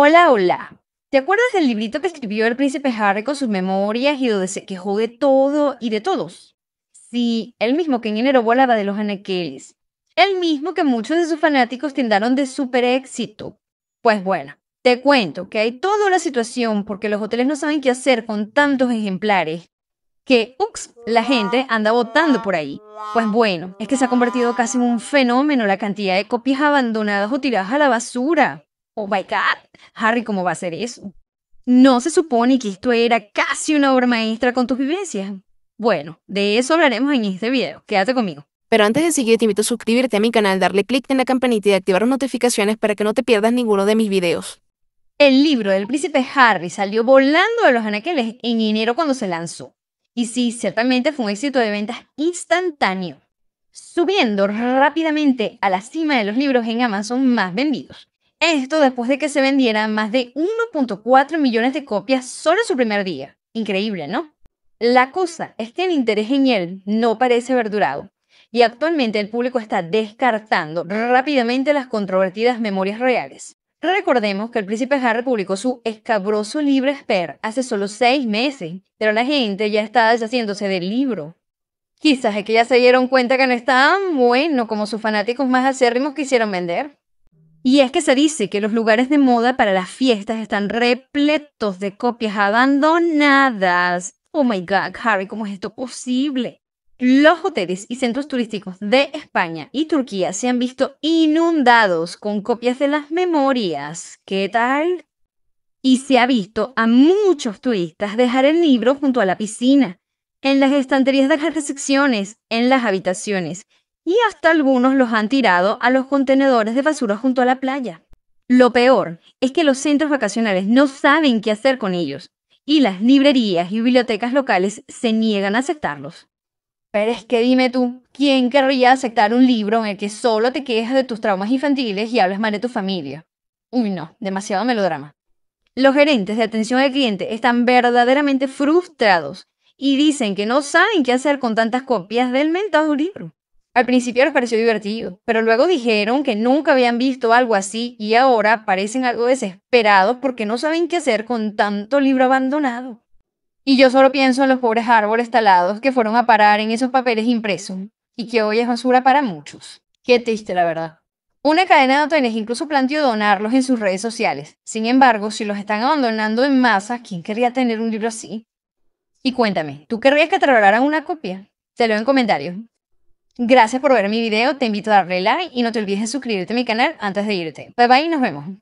Hola, hola. ¿Te acuerdas del librito que escribió el príncipe Harry con sus memorias y donde se quejó de todo y de todos? Sí, el mismo que en enero volaba de los anaqueles. El mismo que muchos de sus fanáticos tindaron de super éxito. Pues bueno, te cuento que hay toda la situación porque los hoteles no saben qué hacer con tantos ejemplares que, ups, la gente anda votando por ahí. Pues bueno, es que se ha convertido casi en un fenómeno la cantidad de copias abandonadas o tiradas a la basura. Oh my God, Harry, ¿cómo va a ser eso? ¿No se supone que esto era casi una obra maestra con tus vivencias? Bueno, de eso hablaremos en este video. Quédate conmigo. Pero antes de seguir, te invito a suscribirte a mi canal, darle clic en la campanita y activar las notificaciones para que no te pierdas ninguno de mis videos. El libro del príncipe Harry salió volando de los anaqueles en enero cuando se lanzó. Y sí, ciertamente fue un éxito de ventas instantáneo, subiendo rápidamente a la cima de los libros en Amazon más vendidos. Esto después de que se vendieran más de 1.4 millones de copias solo en su primer día. Increíble, ¿no? La cosa es que el interés en él no parece haber durado, y actualmente el público está descartando rápidamente las controvertidas memorias reales. Recordemos que el príncipe Harry publicó su escabroso libro Esper hace solo seis meses, pero la gente ya estaba deshaciéndose del libro. Quizás es que ya se dieron cuenta que no está tan bueno como sus fanáticos más acérrimos quisieron vender. Y es que se dice que los lugares de moda para las fiestas están repletos de copias abandonadas. Oh my God, Harry, ¿cómo es esto posible? Los hoteles y centros turísticos de España y Turquía se han visto inundados con copias de las memorias. ¿Qué tal? Y se ha visto a muchos turistas dejar el libro junto a la piscina, en las estanterías de las recepciones, en las habitaciones y hasta algunos los han tirado a los contenedores de basura junto a la playa. Lo peor es que los centros vacacionales no saben qué hacer con ellos y las librerías y bibliotecas locales se niegan a aceptarlos. Pero es que dime tú, ¿quién querría aceptar un libro en el que solo te quejas de tus traumas infantiles y hablas mal de tu familia? Uy, no, demasiado melodrama. Los gerentes de atención al cliente están verdaderamente frustrados y dicen que no saben qué hacer con tantas copias del mentado libro. Al principio les pareció divertido, pero luego dijeron que nunca habían visto algo así y ahora parecen algo desesperados porque no saben qué hacer con tanto libro abandonado. Y yo solo pienso en los pobres árboles talados que fueron a parar en esos papeles impresos y que hoy es basura para muchos. Qué triste, la verdad. Una cadena de hoteles incluso planteó donarlos en sus redes sociales. Sin embargo, si los están abandonando en masa, ¿quién querría tener un libro así? Y cuéntame, ¿tú querrías que te una copia? Te lo en comentarios. Gracias por ver mi video, te invito a darle like y no te olvides de suscribirte a mi canal antes de irte. Bye bye y nos vemos.